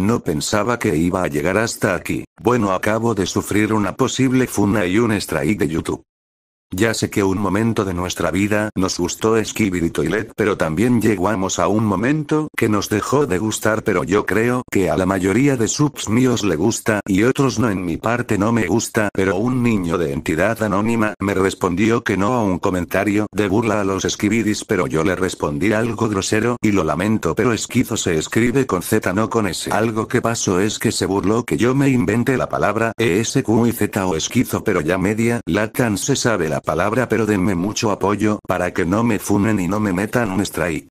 No pensaba que iba a llegar hasta aquí. Bueno, acabo de sufrir una posible funa y un strike de YouTube. Ya sé que un momento de nuestra vida nos gustó y Toilet, pero también llegamos a un momento que nos dejó de gustar, pero yo creo que a la mayoría de subs míos le gusta y otros no en mi parte no me gusta, pero un niño de entidad anónima me respondió que no a un comentario de burla a los Skibidis, pero yo le respondí algo grosero y lo lamento, pero esquizo se escribe con Z no con S. Algo que pasó es que se burló que yo me inventé la palabra ESQ y Z o esquizo, pero ya media latan se sabe la palabra pero denme mucho apoyo para que no me funen y no me metan un strike.